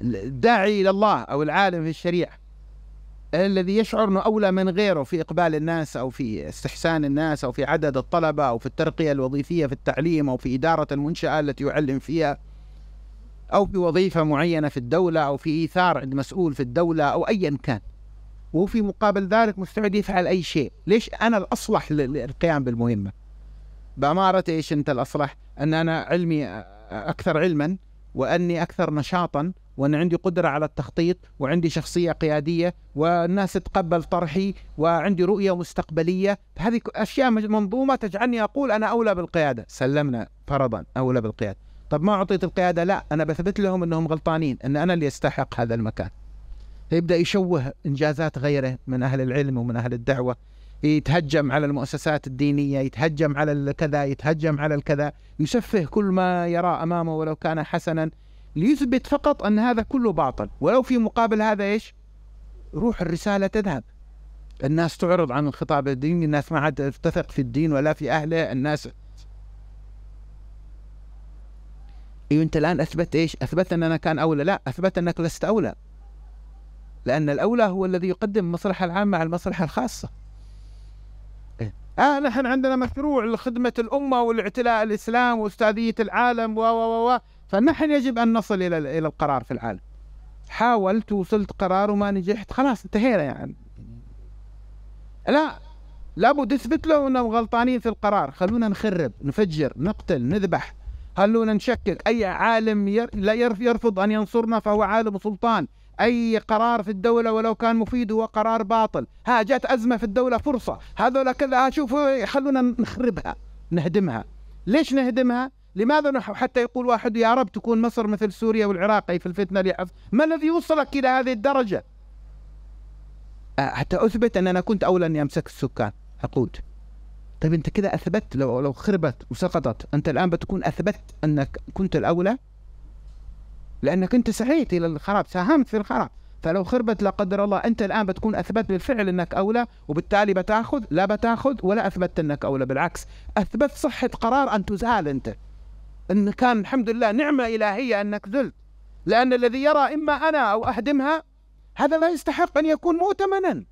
الداعي إلى الله أو العالم في الشريعة الذي يشعر أنه أولى من غيره في إقبال الناس أو في استحسان الناس أو في عدد الطلبة أو في الترقية الوظيفية في التعليم أو في إدارة المنشأة التي يعلم فيها أو في وظيفة معينة في الدولة أو في إيثار عند مسؤول في الدولة أو أيا كان وهو في مقابل ذلك مستعد يفعل أي شيء ليش أنا الأصلح للقيام بالمهمة بأمارة إيش أنت الأصلح أن أنا علمي أكثر علما وأني أكثر نشاطا وانا عندي قدره على التخطيط وعندي شخصيه قياديه والناس تتقبل طرحي وعندي رؤيه مستقبليه هذه اشياء منظومه تجعلني اقول انا اولى بالقياده سلمنا فرضا اولى بالقياده طب ما اعطيت القياده لا انا بثبت لهم انهم غلطانين ان انا اللي يستحق هذا المكان فيبدا يشوه انجازات غيره من اهل العلم ومن اهل الدعوه يتهجم على المؤسسات الدينيه يتهجم على الكذا يتهجم على الكذا يسفه كل ما يرى امامه ولو كان حسنا ليثبت فقط أن هذا كله باطل ولو في مقابل هذا إيش روح الرسالة تذهب الناس تعرض عن الخطاب الديني الناس ما عاد تثق في الدين ولا في أهله الناس أيوة أنت الآن أثبت إيش أثبت أن أنا كان أولى لا أثبت أنك لست أولى لأن الأولى هو الذي يقدم المصلحة العامة على المصلحة الخاصة آه نحن عندنا مشروع لخدمة الأمة والاعتلاء الإسلام واستاذية العالم و و و فنحن يجب أن نصل إلى إلى القرار في العالم حاولت وصلت قرار وما نجحت خلاص انتهينا يعني لا لابد اثبت له انهم غلطانين في القرار خلونا نخرب نفجر نقتل نذبح خلونا نشكك اي عالم ير... لا يرفض ان ينصرنا فهو عالم سلطان أي قرار في الدولة ولو كان مفيد هو قرار باطل ها جات أزمة في الدولة فرصة هذول كذا شوفوا إيه، خلونا نخربها نهدمها ليش نهدمها لماذا حتى يقول واحد يا رب تكون مصر مثل سوريا والعراق في الفتنة اللي ما الذي يوصلك إلى هذه الدرجة أه، حتى أثبت أن أنا كنت أولى أني أمسك السكان عقود طيب أنت كذا أثبت لو لو خربت وسقطت أنت الآن بتكون أثبت أنك كنت الأولى لأنك أنت سعيت إلى الخراب ساهمت في الخراب فلو خربت لا قدر الله أنت الآن بتكون أثبت بالفعل أنك أولى وبالتالي بتاخذ لا بتاخذ ولا أثبت أنك أولى بالعكس أثبت صحة قرار أن تزال أنت أن كان الحمد لله نعمة إلهية أنك زلت لأن الذي يرى إما أنا أو أهدمها هذا لا يستحق أن يكون مؤتمنا